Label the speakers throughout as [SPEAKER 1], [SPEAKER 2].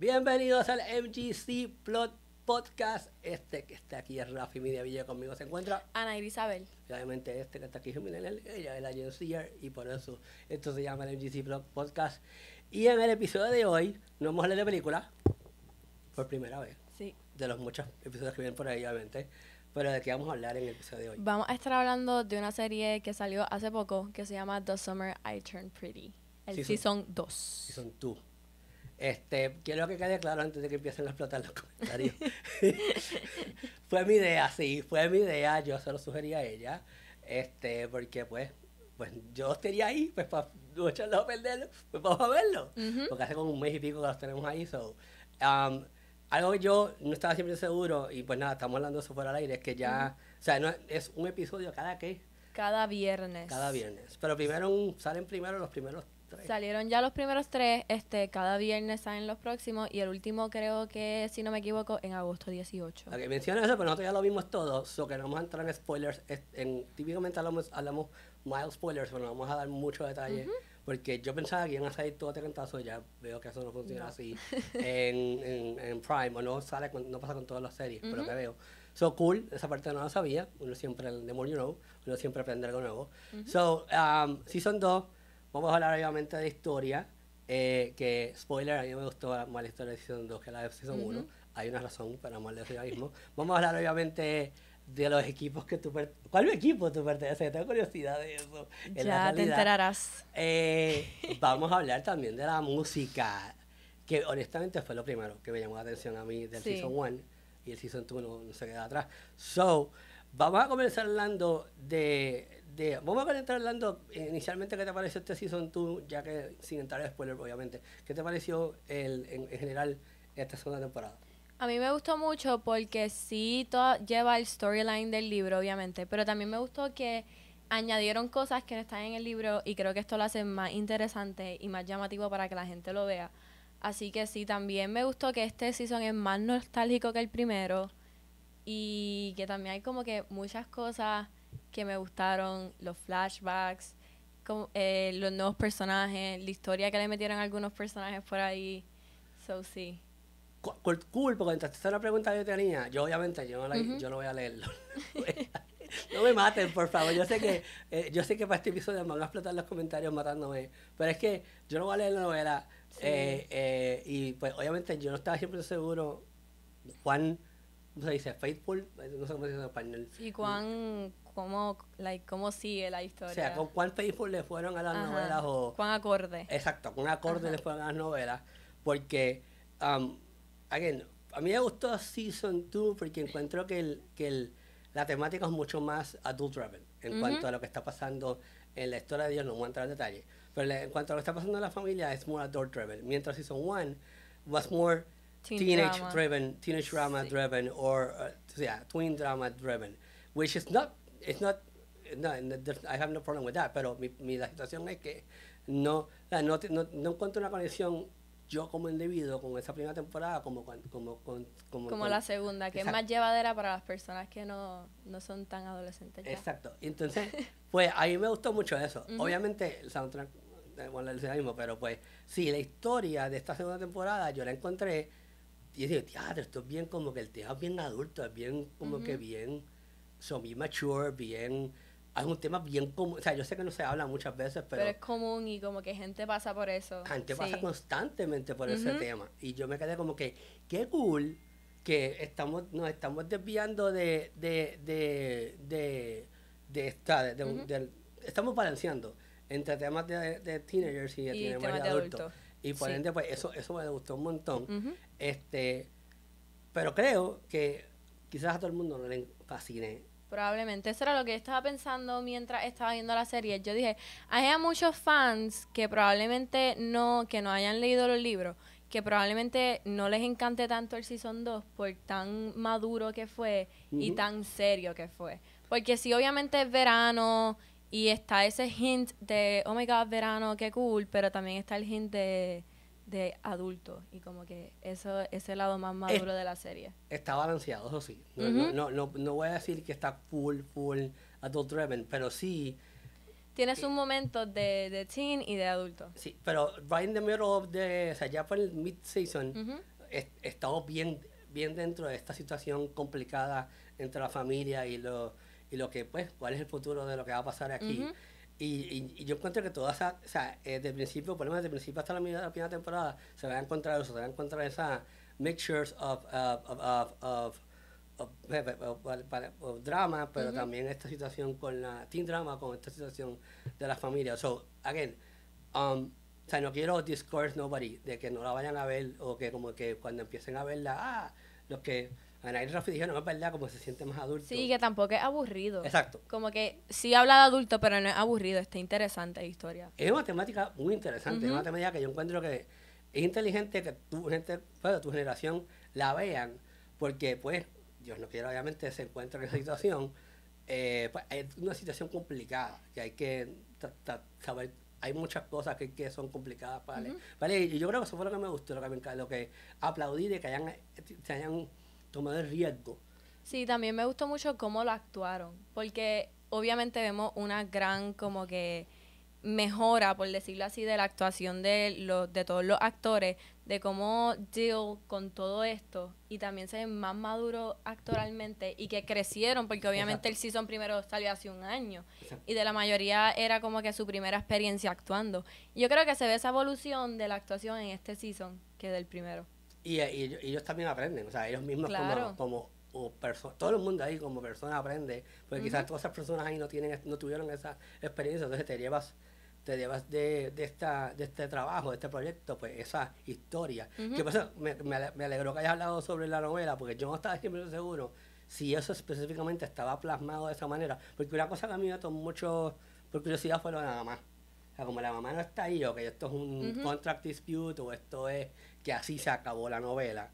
[SPEAKER 1] Bienvenidos al MGC Plot Podcast. Este que está aquí es Rafi Media Villa. Conmigo se encuentra Ana Isabel. Y obviamente este que está aquí es ella es la Gen y por eso esto se llama el MGC Plot Podcast. Y en el episodio de hoy no hemos hablado de película por primera vez. Sí. De los muchos episodios que vienen por ahí, obviamente. Pero de qué vamos a hablar en el episodio de hoy.
[SPEAKER 2] Vamos a estar hablando de una serie que salió hace poco que se llama The Summer I Turned Pretty. El season 2. Season
[SPEAKER 1] 2 este, quiero que quede claro antes de que empiecen a explotar los comentarios. fue mi idea, sí, fue mi idea, yo se lo sugerí a ella, este, porque pues, pues yo estaría ahí, pues para echarlo a perderlo, pues vamos a verlo, porque hace como un mes y pico que los tenemos ahí, so. Um, algo que yo no estaba siempre seguro, y pues nada, estamos hablando de eso fuera al aire, es que ya, o sea, no, es un episodio cada qué?
[SPEAKER 2] Cada viernes. Cada viernes.
[SPEAKER 1] Pero primero salen primero los primeros
[SPEAKER 2] Salieron ya los primeros tres, este, cada viernes salen los próximos y el último creo que, si no me equivoco, en agosto 18. Ok,
[SPEAKER 1] menciona eso, pero nosotros ya lo vimos todo, so que no vamos a entrar en spoilers. en, típicamente hablamos, hablamos mild spoilers, pero no vamos a dar mucho detalle. Porque yo pensaba que iban a salir todo de y ya veo que eso no funciona así en, en, Prime, o no, sale no pasa con todas las series, pero que veo. So cool, esa parte no la sabía. Uno siempre, the more you know, uno siempre aprende algo nuevo. So, um, Season 2 Vamos a hablar obviamente de historia, eh, que, spoiler, a mí me gustó más la historia de Season 2 que la de Season 1. Hay una razón para mal de mismo. Vamos a hablar obviamente de los equipos que tú perteneces. ¿Cuál equipo tú perteneces? Tengo curiosidad de eso. ya te
[SPEAKER 2] enterarás.
[SPEAKER 1] Eh, vamos a hablar también de la música, que honestamente fue lo primero que me llamó la atención a mí del Season 1 y el Season 2 no, no se queda atrás. So, vamos a comenzar hablando de de. Vamos a entrar hablando eh, inicialmente, ¿qué te pareció este Season tú Ya que sin entrar a spoiler, obviamente. ¿Qué te pareció el, en, general esta segunda temporada?
[SPEAKER 2] A mí me gustó mucho porque sí todo lleva el storyline del libro, obviamente, pero también me gustó que añadieron cosas que no están en el libro y creo que esto lo hace más interesante y más llamativo para que la gente lo vea. Así que sí, también me gustó que este season es más nostálgico que el primero y que también hay como que muchas cosas que me gustaron, los flashbacks, eh, los nuevos personajes, la historia que le metieron algunos personajes por ahí. So, sí.
[SPEAKER 1] Cool, cool te es una pregunta que yo tenía. Yo, obviamente, yo no, yo voy a leerlo. no me maten, por favor. Yo sé que, eh, yo sé que para este episodio me van a explotar los comentarios matándome. Pero es que yo no voy a leer la novela. Eh, y pues obviamente yo no estaba siempre seguro Juan, no se dice, faithful, no sé cómo se dice en español. Y
[SPEAKER 2] Juan cómo, like, cómo sigue la historia. O sea, con
[SPEAKER 1] cuán faithful le fueron a las novelas o... Cuán acorde. Exacto, con acorde le fueron a las novelas. Porque, um, again, a mí me gustó Season 2 porque encuentro que, el, que el, la temática es mucho más adult-driven en cuanto a lo que está pasando en la historia de Dios, no voy a entrar en detalle. Pero en cuanto a lo que está pasando en la familia, es more adult-driven. Mientras Season 1 was more teenage drama-driven, sí. or, uh, twin drama-driven, which is not it's no, I have no problem with that, pero mi, la situación es que no, no, encuentro una conexión yo como individuo con esa primera temporada como como la
[SPEAKER 2] segunda que es más llevadera para las personas que no, son tan adolescentes ya.
[SPEAKER 1] exacto entonces pues a mí me gustó mucho eso obviamente el soundtrack eh, bueno el mismo pero pues sí la historia de esta segunda temporada yo la encontré y dije teatro esto es bien como que el teatro es bien adulto es bien como que bien son bien mature, bien... hay un tema bien común, o sea, yo sé que no se habla muchas veces, pero... Pero es
[SPEAKER 2] común y como que gente pasa por eso. Gente pasa
[SPEAKER 1] constantemente por ese tema. Y yo me quedé como que, qué cool que estamos, nos estamos desviando de, esta, estamos balanceando entre temas de, teenagers y, de adultos. Y por ende, pues eso, eso me gustó un montón. Este, pero creo que quizás a todo el mundo no le fascine.
[SPEAKER 2] Probablemente, eso era lo que yo estaba pensando mientras estaba viendo la serie. Yo dije, hay muchos fans que probablemente no, que no hayan leído los libros, que probablemente no les encante tanto el Season 2 por tan maduro que fue y tan serio que fue. Porque sí, obviamente es verano y está ese hint de, oh my god, verano, qué cool, pero también está el hint de de adulto y como que eso es el lado más maduro de la serie.
[SPEAKER 1] Está balanceado, eso sí. No, voy a decir que está full, full adult driven, pero sí...
[SPEAKER 2] Tienes un momento de, de, teen y de adulto. Sí,
[SPEAKER 1] pero right in the middle of the, o sea, ya por el mid-season, uh estado bien, bien dentro de esta situación complicada entre la familia y lo, y lo que, pues, cuál es el futuro de lo que va a pasar aquí. Y, y, yo encuentro que todas, o sea, desde el principio, por lo menos desde el principio hasta la, mitad de la primera temporada, se van a encontrar eso, se va a encontrar esa mixtures of, of, of, of drama, pero también esta situación con la teen drama, con esta situación de la familia. So, again, o sea, no quiero discourse nobody, de que no la vayan a ver o que como que cuando empiecen a verla, ah, los que ahí Rafi dijo, no, es verdad, como se siente más adulto. Sí, que
[SPEAKER 2] tampoco es aburrido. Exacto. Como que sí habla de adulto, pero no es aburrido, está interesante la historia. Es
[SPEAKER 1] una temática muy interesante, es una temática que yo encuentro que es inteligente que tu gente, pues tu generación la vean, porque pues, Dios no quiera, obviamente se encuentra en esa situación, eh, pues, es una situación complicada, que hay que saber hay muchas cosas que, que son complicadas para Vale, y yo creo que eso fue lo que me gustó, lo que, me, lo que aplaudí de que hayan, se hayan toma de riesgo.
[SPEAKER 2] Sí, también me gustó mucho cómo lo actuaron, porque obviamente vemos una gran como que mejora, por decirlo así, de la actuación de, los, de todos los actores, de cómo deal con todo esto y también se ven más maduros actoralmente y que crecieron, porque obviamente el season primero salió hace un año y de la mayoría era como que su primera experiencia actuando. yo creo que se ve esa evolución de la actuación en este season que del primero.
[SPEAKER 1] Y, ellos también aprenden, o sea, ellos mismos como, como todo el mundo ahí como persona aprende, porque quizás todas esas personas ahí no tienen no tuvieron esa experiencia, entonces te llevas te llevas de, esta, de este trabajo, de este proyecto, pues esa historia. que me, me, alegró que hayas hablado sobre la novela, porque yo no estaba siempre seguro si eso específicamente estaba plasmado de esa manera. Porque una cosa que a mí me tomó mucho por curiosidad fue lo de la mamá. O sea, como la mamá no está ahí, o que esto es un contract dispute, o esto es que así se acabó la novela.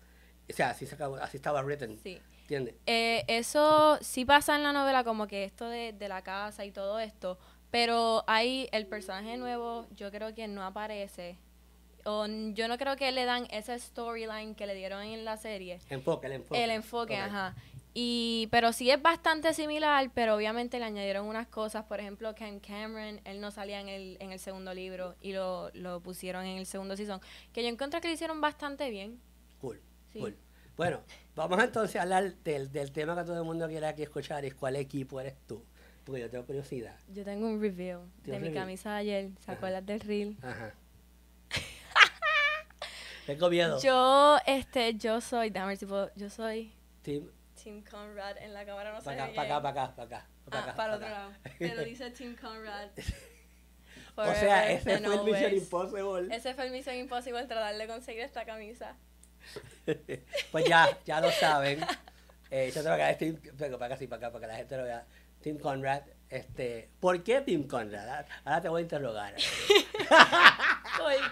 [SPEAKER 1] O sea, así, se acabó, así estaba written. Sí. ¿Entiendes?
[SPEAKER 2] Eh, eso sí pasa en la novela, como que esto de, de la casa y todo esto, pero ahí el personaje nuevo, yo creo que no aparece yo no creo que le dan ese storyline que le dieron en la serie.
[SPEAKER 1] Enfoque, el enfoque. El
[SPEAKER 2] enfoque, ajá. Y, pero sí es bastante similar, pero obviamente le añadieron unas cosas. Por ejemplo, Ken Cameron, él no salía en el, en el segundo libro y lo, lo pusieron en el segundo season. Que yo encuentro que le hicieron bastante bien. Cool, cool.
[SPEAKER 1] Bueno, vamos entonces a hablar del, tema que todo el mundo quiere aquí escuchar, es cuál equipo eres tú porque yo tengo curiosidad.
[SPEAKER 2] Yo tengo un review de mi camisa de ayer, ¿se acuerdan del reel?
[SPEAKER 1] Ajá. Tengo miedo.
[SPEAKER 2] Yo, este, yo soy, dame tipo, yo soy. Team. Team Conrad en la cámara no sé. Para acá, para acá, para acá, para acá. Ah, para, otro lado. lado. Pero dice Tim Conrad. o sea, ese fue el Mission Impossible. Ese fue el Mission Impossible tratar de conseguir esta camisa.
[SPEAKER 1] pues ya, ya lo saben. Eh, yo tengo que a Team, pero para acá sí, para acá, para que la gente lo vea. Tim Conrad, este, ¿por qué Tim Conrad? Ahora te voy a interrogar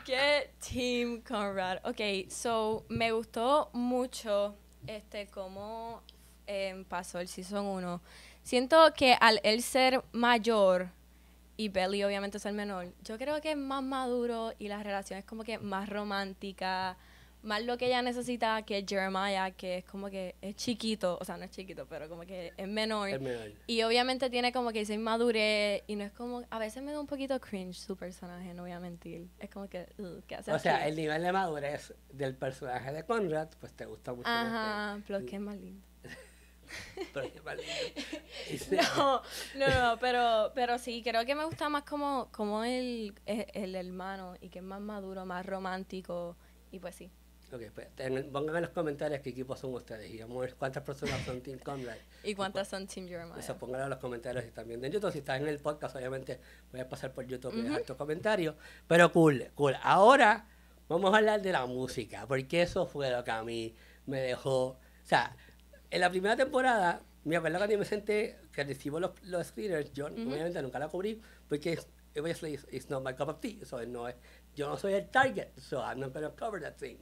[SPEAKER 2] qué Team Conrad. Ok, so me gustó mucho este cómo em, pasó el Season 1. Siento que al él ser mayor y Belly obviamente ser menor, yo creo que es más maduro y las relaciones como que más romántica más lo que ella necesita que Jeremiah, que es como que es chiquito, o sea, no es chiquito, pero como que es menor. Y obviamente tiene como que esa inmadurez y no es como, a veces me da un poquito cringe su personaje, no voy a mentir. Es como que, uh, O sea, el
[SPEAKER 1] nivel de madurez del personaje de Conrad, pues te gusta mucho. Ajá, pero que es más lindo. pero es que es más
[SPEAKER 2] lindo. no, no, pero, pero sí, creo que me gusta más como, como el hermano y que es más maduro, más romántico y pues sí.
[SPEAKER 1] Ok, pues pongan en los comentarios qué equipo son ustedes y vamos a ver cuántas personas son Team Comlight.
[SPEAKER 2] y pues, cuántas pues, son Team Jeremiah. Pues,
[SPEAKER 1] eso pónganlo en los comentarios y también en YouTube. Si estás en el podcast, obviamente voy a pasar por YouTube y dejar tus comentarios. Pero cool, cool. Ahora vamos a hablar de la música, porque eso fue lo que a mí me dejó. O sea, en la primera temporada, mi verdad cuando me senté que recibo los, screeners, yo obviamente nunca la cubrí, porque obviamente it's, it's not my cup of tea, no es yo no soy el target, so I'm not gonna cover that thing.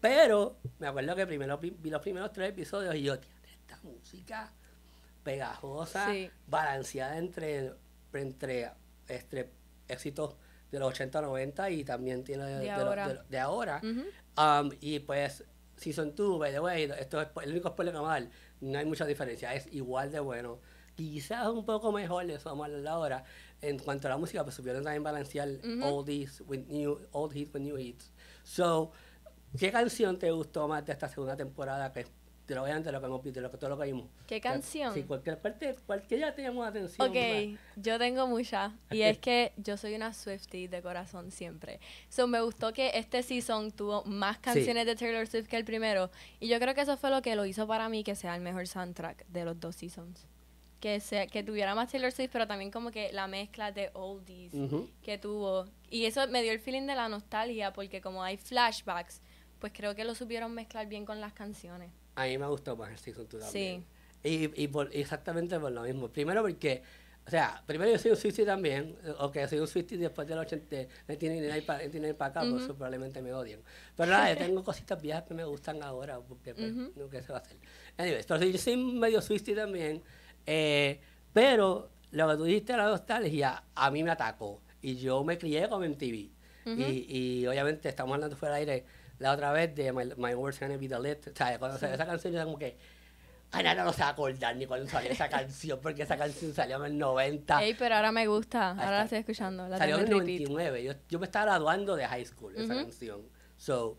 [SPEAKER 1] Pero me acuerdo que primero vi, los primeros tres episodios y yo, esta música pegajosa, balanceada entre, entre, este, éxitos de los 80, 90 y también tiene de, ahora. Um, y pues, Season 2, by the way, esto es el único spoiler normal no hay mucha diferencia, es igual de bueno. Quizás un poco mejor de Somos a la en cuanto a la música, pues supieron también balancear old, with new, old hits with new hits. So, ¿qué canción te gustó más de esta segunda temporada que te lo, de lo que hemos visto, de lo que todo lo que ¿Qué canción? Sí, cualquier
[SPEAKER 2] parte, cualquiera te llamó la atención. Ok, yo tengo muchas. Y es que yo soy una Swiftie de corazón siempre. So, me gustó que este season tuvo más canciones de Taylor Swift que el primero. Y yo creo que eso fue lo que lo hizo para mí que sea el mejor soundtrack de los dos seasons que, sea, que tuviera más Taylor Swift, pero también como que la mezcla de oldies que tuvo. Y eso me dio el feeling de la nostalgia, porque como hay flashbacks, pues creo que lo supieron mezclar bien con las canciones.
[SPEAKER 1] A mí me gustó más el Season tú también. Sí. Y, y exactamente por lo mismo. Primero porque... O sea, primero yo soy un Swiftie también, o que soy un Swiftie después del 80, me tienen que para acá, por eso probablemente me odien. Pero nada, tengo cositas viejas que me gustan ahora, porque pues, nunca se va a hacer. Anyways, pero yo soy medio Swiftie también, eh, pero lo que tú dijiste, la nostalgia, a mí me atacó. Y yo me crié con MTV. y, obviamente estamos hablando fuera de aire la otra vez de My, My Gonna Be The Lit. O sea, cuando salió esa canción, yo era como que, ay, no, no, se va acordar ni cuando salió esa canción, porque esa canción salió en el 90. Ey,
[SPEAKER 2] pero ahora me gusta, ahora la estoy escuchando. salió en el
[SPEAKER 1] 99, yo, me estaba graduando de high school, esa canción. So,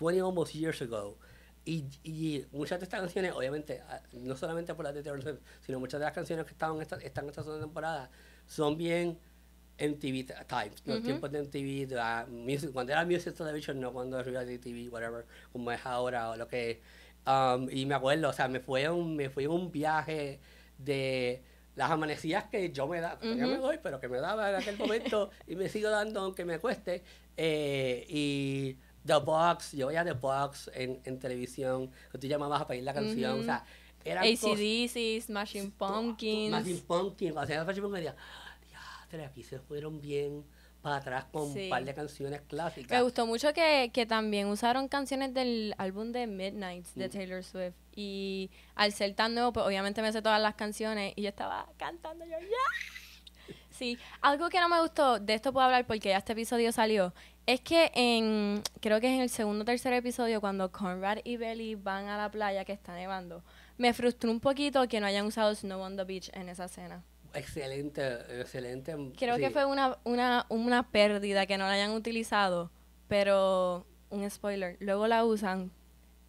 [SPEAKER 1] 20 almost years ago. Y, muchas de estas canciones, obviamente, ah, no solamente por las de Taylor sino muchas de las canciones que estaban esta, esta segunda temporada son bien MTV Times, los tiempos de MTV, cuando era Music Television, no cuando era Reality TV, whatever, como es ahora o lo que um, y me acuerdo, o sea, me fue un, me fue un viaje de las amanecidas que yo me daba, uh me doy, pero que me daba en aquel momento y me sigo dando aunque me cueste. Eh, y The Box, yo veía The Box en, televisión, que tú llamabas a pedir la canción, o sea, era ACDC,
[SPEAKER 2] Smashing Pumpkins. Smashing
[SPEAKER 1] Pumpkins, cuando hacían Smashing Pumpkins, decía, ah, aquí se fueron bien para atrás con un par de canciones clásicas. Me
[SPEAKER 2] gustó mucho que, que también usaron canciones del álbum de Midnight de Taylor Swift. Y al ser tan nuevo, pues obviamente me hace todas las canciones y yo estaba cantando, yo ya algo que no me gustó, de esto puedo hablar porque ya este episodio salió, es que en, creo que es en el segundo o tercer episodio cuando Conrad y Belly van a la playa que está nevando, me frustró un poquito que no hayan usado Snow on the Beach en esa escena.
[SPEAKER 1] Excelente, excelente. Creo que fue
[SPEAKER 2] una, una, una pérdida que no la hayan utilizado, pero un spoiler, luego la usan,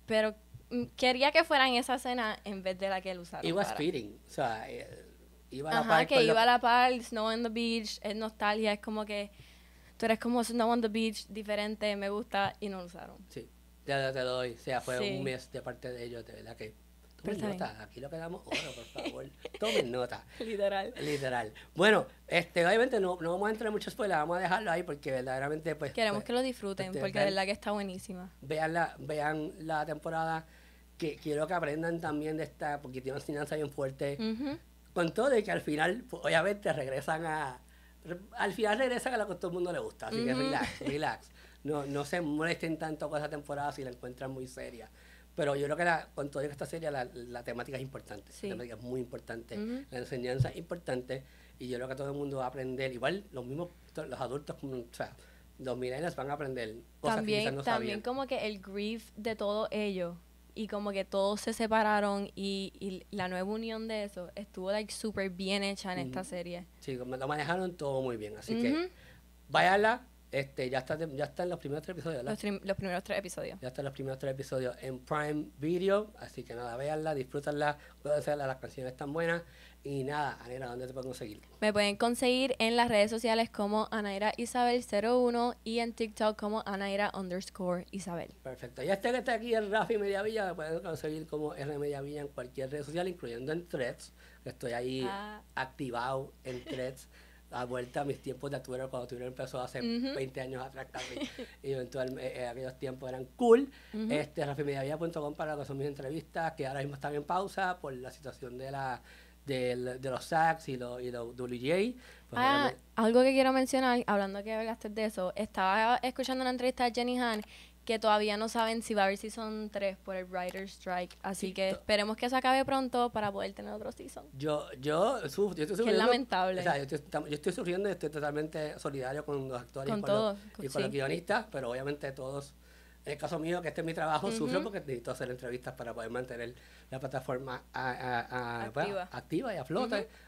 [SPEAKER 2] pero mm, quería que fuera en esa escena en vez de la que él usaron. It was
[SPEAKER 1] eh, iba a la Ajá, que iba a la
[SPEAKER 2] par, Snow on the Beach, es nostalgia, es como que tú eres como Snow on the Beach, diferente, me gusta y no lo usaron. Sí,
[SPEAKER 1] ya te doy. O sea, fue un mes de parte de ellos, de verdad que. Tomen nota, aquí lo que damos oro, por favor. Tomen nota. Literal. Literal. Bueno, este, obviamente no, no vamos a entrar en muchas spoilers, vamos a dejarlo ahí porque verdaderamente pues. Queremos pues,
[SPEAKER 2] que lo disfruten este, porque de verdad que está buenísima.
[SPEAKER 1] vean la, vean la temporada. Que quiero que aprendan también de esta, porque tiene una enseñanza bien fuerte. Ajá. Con todo de que al final, pues, obviamente, regresan a. Al final regresan a lo que todo el mundo le gusta. Así que relax, relax. No, no se molesten tanto con esa temporada si la encuentran muy seria. Pero yo creo que con todo esta serie la, la temática es importante. Sí. La temática es muy importante. La enseñanza es importante. Y yo creo que todo el mundo va a aprender. Igual los mismos, los adultos, o sea, los millennials van a aprender cosas también, que no También
[SPEAKER 2] como que el grief de todo ello y como que todos se separaron y, la nueva unión de eso estuvo like súper bien hecha en esta serie.
[SPEAKER 1] Sí, como lo manejaron todo muy bien, así que váyala, este, ya está, ya están los primeros tres episodios, los,
[SPEAKER 2] los, primeros tres episodios.
[SPEAKER 1] Ya están los primeros tres episodios en Prime Video, así que nada, véanla, disfrútenla, hacerla, las canciones están buenas. Y nada, Anaira, ¿dónde te pueden conseguir?
[SPEAKER 2] Me pueden conseguir en las redes sociales como Anaira Isabel01 y en TikTok como Anaira underscore Isabel.
[SPEAKER 1] Perfecto. Y este que está aquí el Rafi Villa, me pueden conseguir como R Villa en cualquier red social, incluyendo en Threads, estoy ahí ah. activado en Threads a vuelta a mis tiempos de Twitter, cuando tuvieron empezó hace 20 años atrás también. y eventualmente eh, eh, aquellos tiempos eran cool. Uh este, RafiMediavía.com para lo que son mis entrevistas, que ahora mismo están en pausa por la situación de la de, de los SACs y los, y los pues WJ. Ah,
[SPEAKER 2] algo que quiero mencionar, hablando que hablaste de eso, estaba escuchando una entrevista de Jenny Han que todavía no saben si va a haber season 3 por el writer strike, así que esperemos que se acabe pronto para poder tener otro season.
[SPEAKER 1] Yo yo, yo estoy sufriendo, es lamentable. yo, estoy, sufriendo y estoy totalmente solidario con los actores y, con los, guionistas, pero obviamente todos en el caso mío, que este es mi trabajo, sufro porque necesito hacer entrevistas para poder mantener la plataforma activa. y a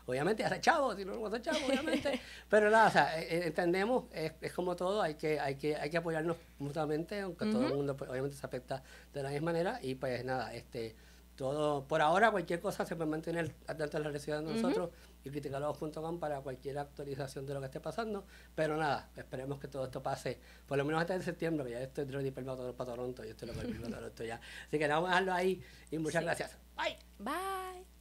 [SPEAKER 1] Obviamente, hace si no lo hace obviamente. Pero nada, o sea, e, e, entendemos, es, como todo, hay que, hay que, hay que apoyarnos mutuamente, aunque todo el mundo pues, obviamente se afecta de la misma manera. Y pues nada, este todo, por ahora cualquier cosa se puede mantener tanto a la necesidades de nosotros y criticalogos.com para cualquier actualización de lo que esté pasando. Pero nada, esperemos que todo esto pase, por lo menos hasta en septiembre, que ya estoy ready para Toronto, lo estoy loco para Toronto ya. Así que nada, vamos a dejarlo ahí y muchas gracias.
[SPEAKER 2] Bye. Bye.